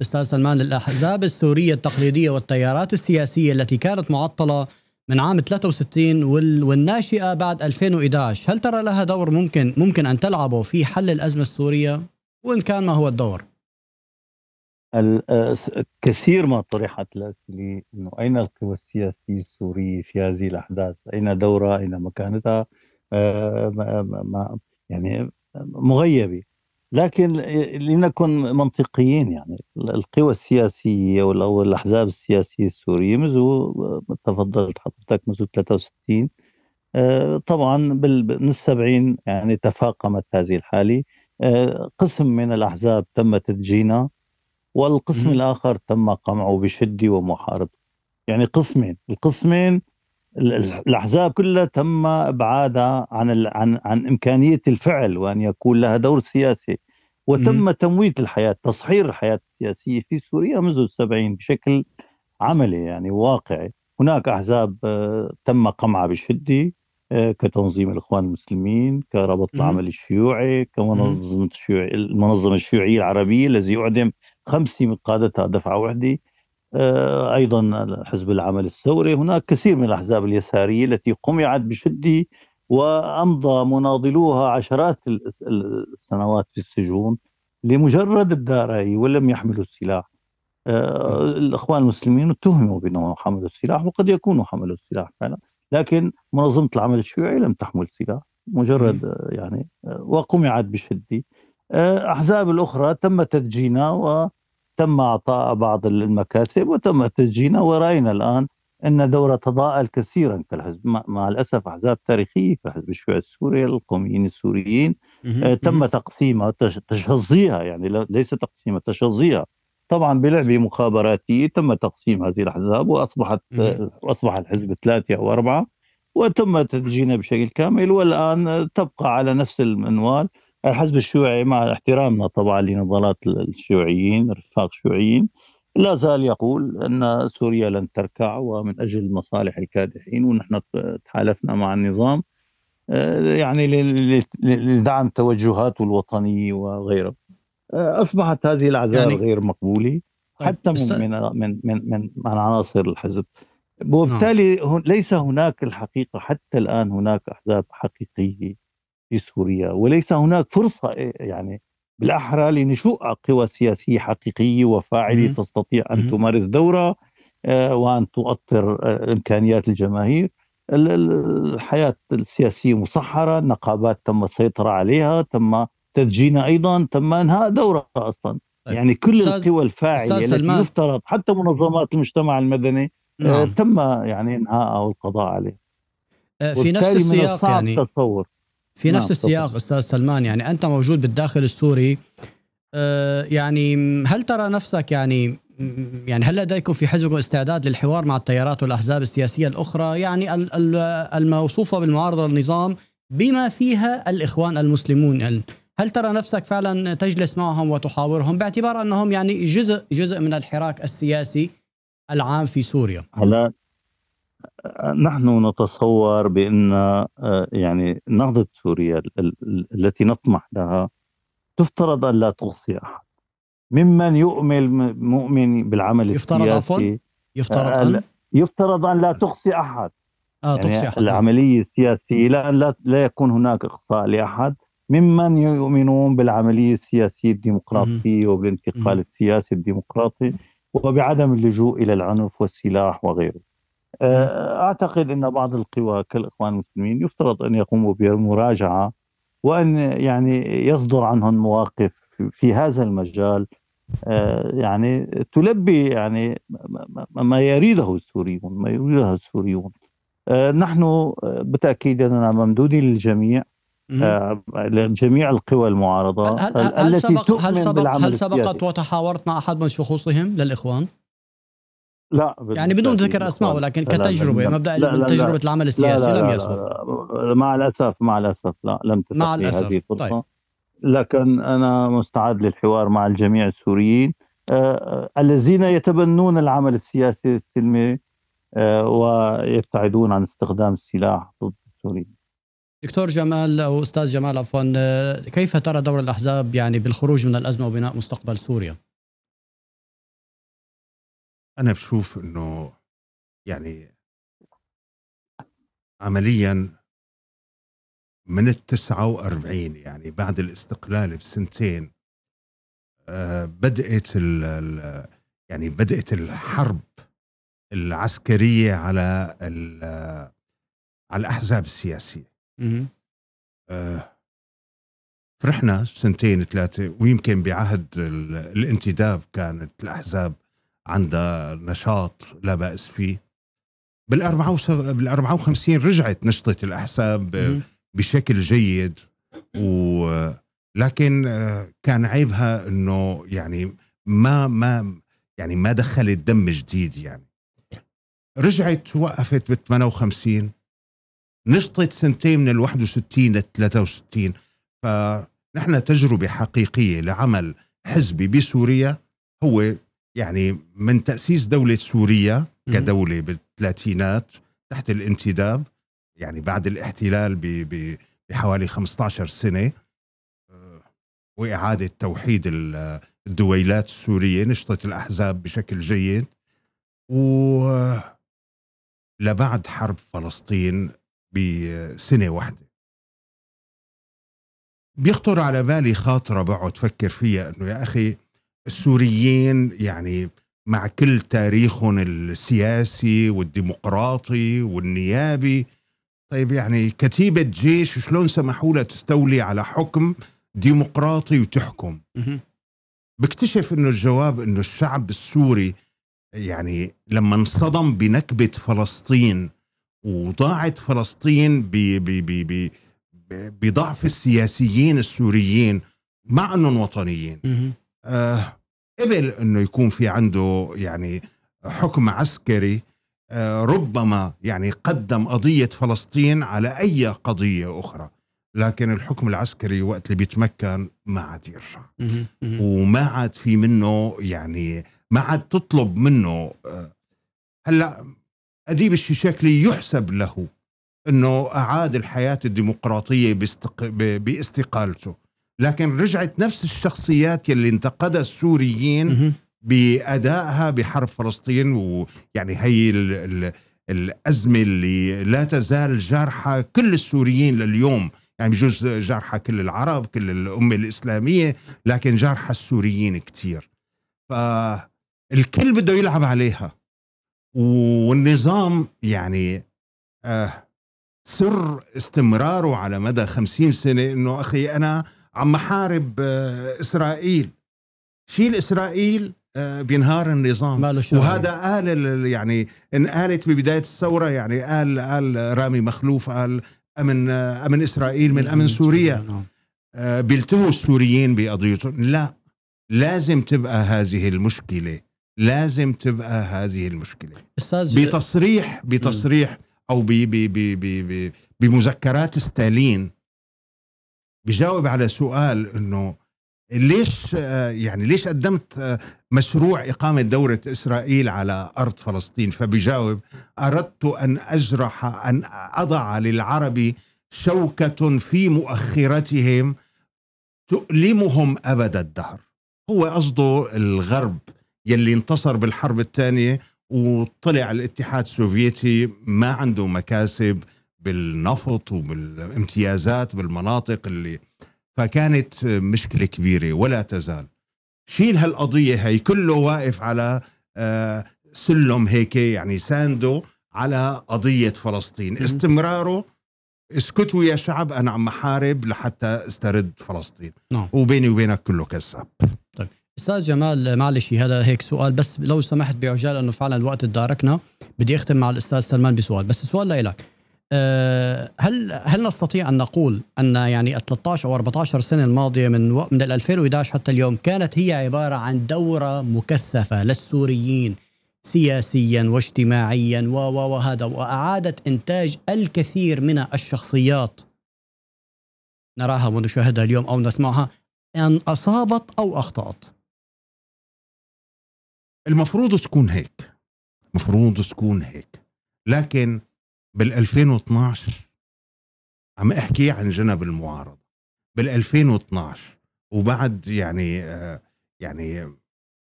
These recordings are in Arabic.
استاذ سلمان الاحزاب السوريه التقليديه والتيارات السياسيه التي كانت معطله من عام 63 والناشئه بعد 2011 هل ترى لها دور ممكن ممكن ان تلعبه في حل الازمه السوريه وان كان ما هو الدور كثير ما طرحت الاسئله انه اين القوى السياسيه السوريه في هذه الاحداث؟ اين دورها؟ اين مكانتها؟ آه، يعني مغيبه لكن لنكن منطقيين يعني القوى السياسية والاحزاب الأحزاب السياسية السورية منذ تفضلت حضرتك منذ 63 آه، طبعا من السبعين يعني تفاقمت هذه الحالة آه، قسم من الأحزاب تم تدجينها والقسم الآخر تم قمعه بشدة ومحاربته يعني قسمين القسمين الاحزاب كلها تم ابعادها عن عن عن امكانيه الفعل وان يكون لها دور سياسي وتم م. تمويت الحياه تصحير الحياه السياسيه في سوريا منذ السبعين بشكل عملي يعني واقعي هناك احزاب آه، تم قمعها بشده آه، كتنظيم الاخوان المسلمين كربط العمل الشيوعي كمنظمه الشيوعي المنظمه الشيوعيه العربيه الذي اعدم خمسه من قادتها دفعه واحده آه، ايضا حزب العمل الثوري هناك كثير من الاحزاب اليساريه التي قمعت بشده وامضى مناضلوها عشرات السنوات في السجون لمجرد الداري ولم يحملوا السلاح آه، الاخوان المسلمين اتهموا بانهم حملوا السلاح وقد يكونوا حملوا السلاح فعلا لكن منظمه العمل الشيوعي لم تحمل سلاح مجرد يعني آه، وقمعت بشده احزاب الاخرى تم تدجينها و تم اعطاء بعض المكاسب وتم تسجينه وراينا الان ان دوره تضاءل كثيرا في الحزب مع الاسف احزاب تاريخيه كحزب الشيوعي السوري القوميين السوريين آه، تم تقسيمها تشظيها يعني ليس تقسيمها تشظيها طبعا بلعبه مخابراتيه تم تقسيم هذه الاحزاب واصبحت اصبح الحزب ثلاثه او اربعه وتم تدجينه بشكل كامل والان تبقى على نفس المنوال الحزب الشيوعي مع احترامنا طبعا لنضالات الشيوعيين رفاق الشيوعيين لا زال يقول ان سوريا لن تركع ومن اجل مصالح الكادحين ونحن تحالفنا مع النظام آه، يعني لدعم توجهاته الوطنيه وغيره آه، اصبحت هذه الاعذار يعني... غير مقبوله طيب، حتى من من من من عناصر الحزب وبالتالي نعم. ليس هناك الحقيقه حتى الان هناك احزاب حقيقيه في سوريا وليس هناك فرصة إيه، يعني بالأحرى لنشوء قوى سياسية حقيقية وفاعلة تستطيع أن تمارس دورها آه، وأن تؤطر آه، إمكانيات الجماهير الحياة السياسية مسحرة النقابات تم السيطرة عليها تم تدجينها أيضا تم إنهاء دورها أصلا طيب، يعني كل القوى الفاعلة التي يفترض حتى منظمات المجتمع المدني آه، نعم. تم يعني إنهاء أو القضاء عليه في نفس السياق يعني تصور في نفس نعم، السياق طبعا. استاذ سلمان يعني انت موجود بالداخل السوري آه، يعني هل ترى نفسك يعني يعني هل لديكم في حزبكم استعداد للحوار مع التيارات والاحزاب السياسيه الاخرى يعني الموصوفه بالمعارضه للنظام بما فيها الاخوان المسلمون هل ترى نفسك فعلا تجلس معهم وتحاورهم باعتبار انهم يعني جزء جزء من الحراك السياسي العام في سوريا؟ هلا نحن نتصور بان آه، يعني نهضه سوريا التي نطمح لها تفترض ان لا تغصي احد ممن يؤمن مؤمن بالعمل يفترض السياسي عفوا يفترض آه، ان يفترض ان لا تغصي احد آه يعني تغصي أحد. نعم. العمليه السياسيه لا, لا لا يكون هناك اقصاء لاحد ممن يؤمنون بالعمليه السياسيه الديمقراطيه وبالانتقال السياسي الديمقراطي وبعدم اللجوء الى العنف والسلاح وغيره آه، اعتقد ان بعض القوى كالاخوان المسلمين يفترض ان يقوموا بمراجعه وان يعني يصدر عنهم مواقف في هذا المجال آه، يعني تلبي يعني ما يريده السوريون ما يريده السوريون آه، نحن بالتاكيد اننا ممدودين للجميع لجميع القوى المعارضه هل, هل, التي سبق هل سبق هل سبقت وتحاورت مع احد من شخوصهم للاخوان؟ لا يعني بدون ذكر اسماء ولكن كتجربه مبدا من تجربه العمل السياسي لا لا لم يسبق مع الاسف مع الاسف لا لم تتم مع الاسف هذه الفرصه طيب. لكن انا مستعد للحوار مع الجميع السوريين آه،, آه الذين يتبنون العمل السياسي السلمي آه ويبتعدون عن استخدام السلاح ضد السوريين دكتور جمال او استاذ جمال عفوا آه، كيف ترى دور الاحزاب يعني بالخروج من الازمه وبناء مستقبل سوريا؟ انا بشوف انه يعني عمليا من ال 49 يعني بعد الاستقلال بسنتين آه، بدات الـ ال يعني بدات الحرب العسكريه على على الاحزاب السياسيه آه فرحنا سنتين ثلاثه ويمكن بعهد الانتداب كانت الاحزاب عندها نشاط لا بأس فيه بال 54 رجعت نشطة الأحزاب بشكل جيد و لكن آه، كان عيبها انه يعني ما ما يعني ما دخلت دم جديد يعني رجعت وقفت بال 58 نشطت سنتين من ال 61 لل 63 فنحن تجربة حقيقية لعمل حزبي بسوريا هو يعني من تأسيس دولة سوريا كدولة بالثلاثينات تحت الانتداب يعني بعد الاحتلال بحوالي 15 سنة آه، وإعادة توحيد الدويلات السورية نشطت الأحزاب بشكل جيد ولبعد حرب فلسطين بسنة واحدة بيخطر على بالي خاطرة بقعد فكر فيها أنه يا أخي السوريين يعني مع كل تاريخهم السياسي والديمقراطي والنيابي طيب يعني كتيبة جيش شلون سمحوا لها تستولي على حكم ديمقراطي وتحكم بكتشف انه الجواب انه الشعب السوري يعني لما انصدم بنكبة فلسطين وضاعت فلسطين ب ب ب ب بضعف السياسيين السوريين مع انهم وطنيين آه، قبل انه يكون في عنده يعني حكم عسكري آه، ربما يعني قدم قضية فلسطين على أي قضية أخرى لكن الحكم العسكري وقت اللي بيتمكن ما عاد يرجع وما عاد في منه يعني ما عاد تطلب منه آه، هلا أديب الشيشاكلي يحسب له أنه أعاد الحياة الديمقراطية باستقالته لكن رجعت نفس الشخصيات يلي انتقدها السوريين بادائها بحرب فلسطين ويعني هي الـ الـ الازمه اللي لا تزال جارحه كل السوريين لليوم يعني بجوز جارحه كل العرب كل الامه الاسلاميه لكن جارحه السوريين كثير فالكل بده يلعب عليها والنظام يعني آه سر استمراره على مدى خمسين سنة انه اخي انا عم حارب آه، اسرائيل شيل اسرائيل آه، بينهار النظام وهذا قال يعني ان قالت ببدايه الثوره يعني قال قال رامي مخلوف قال امن آه، امن اسرائيل من امن سوريا نعم. بيلتهوا السوريين بقضيتهم لا لازم تبقى هذه المشكله لازم تبقى هذه المشكله استاذ بتصريح بتصريح او بمذكرات ستالين بجاوب على سؤال انه ليش يعني ليش قدمت مشروع إقامة دولة إسرائيل على أرض فلسطين فبجاوب أردت أن أجرح أن أضع للعرب شوكة في مؤخرتهم تؤلمهم أبد الدهر هو قصده الغرب يلي انتصر بالحرب الثانية وطلع الاتحاد السوفيتي ما عنده مكاسب بالنفط وبالامتيازات بالمناطق اللي فكانت مشكلة كبيرة ولا تزال شيل هالقضية هي كله واقف على آه، سلم هيك يعني ساندو على قضية فلسطين استمراره اسكتوا يا شعب أنا عم حارب لحتى استرد فلسطين نعم. وبيني وبينك كله كذاب طيب. استاذ جمال معلش هذا هيك سؤال بس لو سمحت بعجاله انه فعلا الوقت تداركنا بدي اختم مع الاستاذ سلمان بسؤال بس السؤال لك هل هل نستطيع ان نقول ان يعني ال 13 او 14 سنه الماضيه من و... من 2011 حتى اليوم كانت هي عباره عن دوره مكثفه للسوريين سياسيا واجتماعيا و و وهذا واعادت انتاج الكثير من الشخصيات نراها ونشاهدها اليوم او نسمعها ان اصابت او اخطات المفروض تكون هيك المفروض تكون هيك لكن بال 2012 عم احكي عن جنب المعارضه بال 2012 وبعد يعني آه، يعني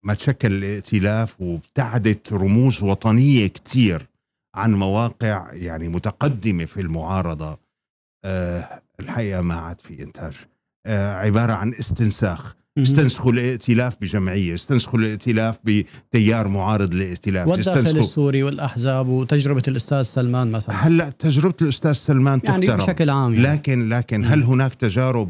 ما تشكل الائتلاف وابتعدت رموز وطنيه كثير عن مواقع يعني متقدمه في المعارضه آه الحقيقه ما عاد في انتاج آه عباره عن استنساخ استنسخوا الائتلاف بجمعيه، استنسخوا الائتلاف بتيار معارض للائتلاف والداخل السوري والاحزاب وتجربه الاستاذ سلمان مثلا هلا تجربه الاستاذ سلمان يعني تحترم بشكل عام يعني. لكن لكن هل هناك تجارب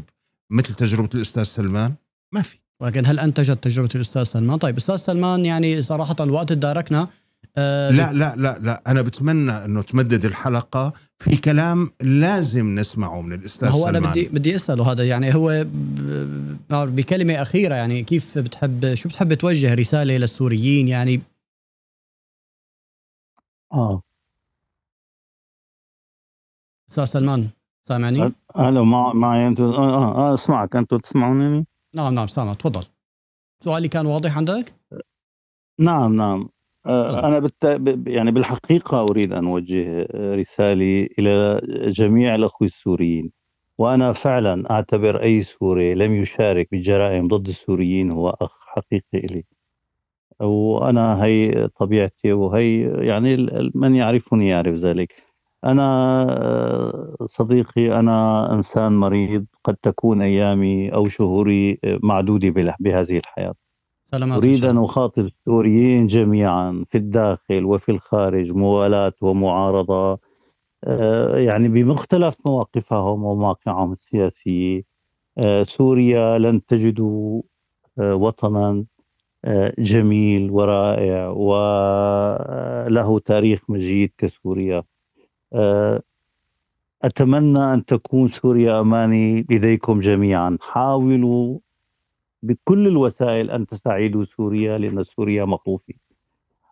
مثل تجربه الاستاذ سلمان؟ ما في ولكن هل انتجت تجربه الاستاذ سلمان؟ طيب استاذ سلمان يعني صراحه الوقت تداركنا آه، لا لا لا لا انا بتمنى انه تمدد الحلقه في كلام لازم نسمعه من الاستاذ هو سلمان. انا بدي بدي اساله هذا يعني هو بكلمه اخيره يعني كيف بتحب شو بتحب توجه رساله للسوريين يعني اه استاذ سلمان سامعني؟ الو معي انت آه،, آه, اه اسمعك انت تسمعونني؟ نعم نعم سامع تفضل سؤالي كان واضح عندك؟ نعم نعم آه، طيب. أنا بالت... يعني بالحقيقة أريد أن أوجه آه، رسالة إلى جميع الأخوة السوريين وأنا فعلا أعتبر أي سوري لم يشارك بجرائم ضد السوريين هو أخ حقيقي إلي وأنا هي طبيعتي وهي يعني من يعرفني يعرف ذلك أنا آه، صديقي أنا إنسان مريض قد تكون أيامي أو شهوري معدودة بهذه الحياة سلامات أريد أن أخاطب السوريين جميعا في الداخل وفي الخارج موالاة ومعارضة آه، يعني بمختلف مواقفهم ومواقعهم السياسية آه، سوريا لن تجدوا آه، وطنا جميل ورائع وله تاريخ مجيد كسوريا أتمنى أن تكون سوريا أماني لديكم جميعا حاولوا بكل الوسائل أن تستعيدوا سوريا لأن سوريا مطوفة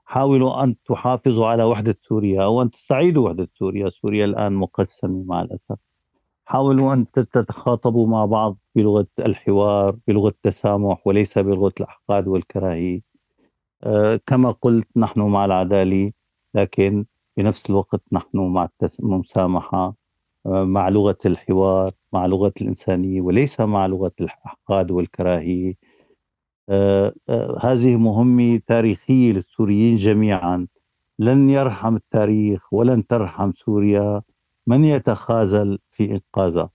حاولوا أن تحافظوا على وحدة سوريا أو أن تستعيدوا وحدة سوريا سوريا الآن مقسمة مع الأسف حاولوا أن تتخاطبوا مع بعض بلغة الحوار بلغة التسامح وليس بلغة الأحقاد والكراهية أه كما قلت نحن مع العدالة لكن بنفس الوقت نحن مع المسامحة آه، مع لغة الحوار مع لغة الإنسانية وليس مع لغة الاحقاد والكراهية آه، آه، هذه مهمة تاريخية للسوريين جميعا لن يرحم التاريخ ولن ترحم سوريا من يتخاذل في إنقاذها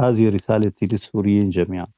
هذه رسالتي للسوريين جميعا